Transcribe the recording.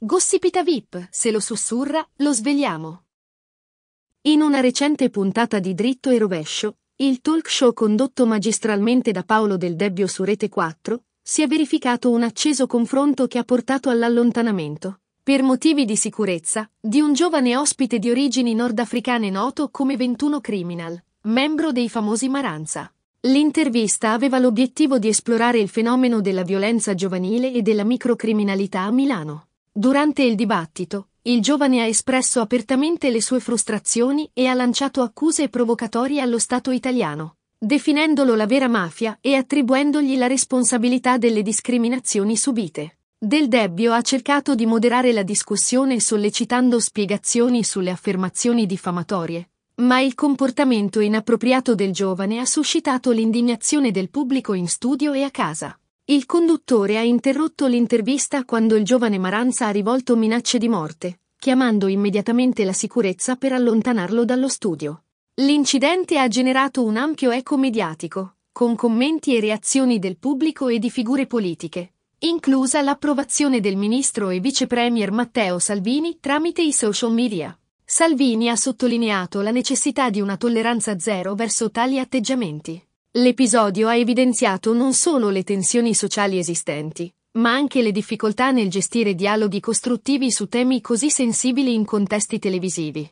Gossipita VIP, se lo sussurra, lo svegliamo. In una recente puntata di Dritto e Rovescio, il talk show condotto magistralmente da Paolo Del Debbio su Rete 4, si è verificato un acceso confronto che ha portato all'allontanamento, per motivi di sicurezza, di un giovane ospite di origini nordafricane noto come 21 Criminal, membro dei famosi Maranza. L'intervista aveva l'obiettivo di esplorare il fenomeno della violenza giovanile e della microcriminalità a Milano. Durante il dibattito, il giovane ha espresso apertamente le sue frustrazioni e ha lanciato accuse provocatorie allo Stato italiano, definendolo la vera mafia e attribuendogli la responsabilità delle discriminazioni subite. Del Debbio ha cercato di moderare la discussione sollecitando spiegazioni sulle affermazioni diffamatorie, ma il comportamento inappropriato del giovane ha suscitato l'indignazione del pubblico in studio e a casa. Il conduttore ha interrotto l'intervista quando il giovane Maranza ha rivolto minacce di morte, chiamando immediatamente la sicurezza per allontanarlo dallo studio. L'incidente ha generato un ampio eco mediatico, con commenti e reazioni del pubblico e di figure politiche, inclusa l'approvazione del ministro e vicepremier Matteo Salvini tramite i social media. Salvini ha sottolineato la necessità di una tolleranza zero verso tali atteggiamenti. L'episodio ha evidenziato non solo le tensioni sociali esistenti, ma anche le difficoltà nel gestire dialoghi costruttivi su temi così sensibili in contesti televisivi.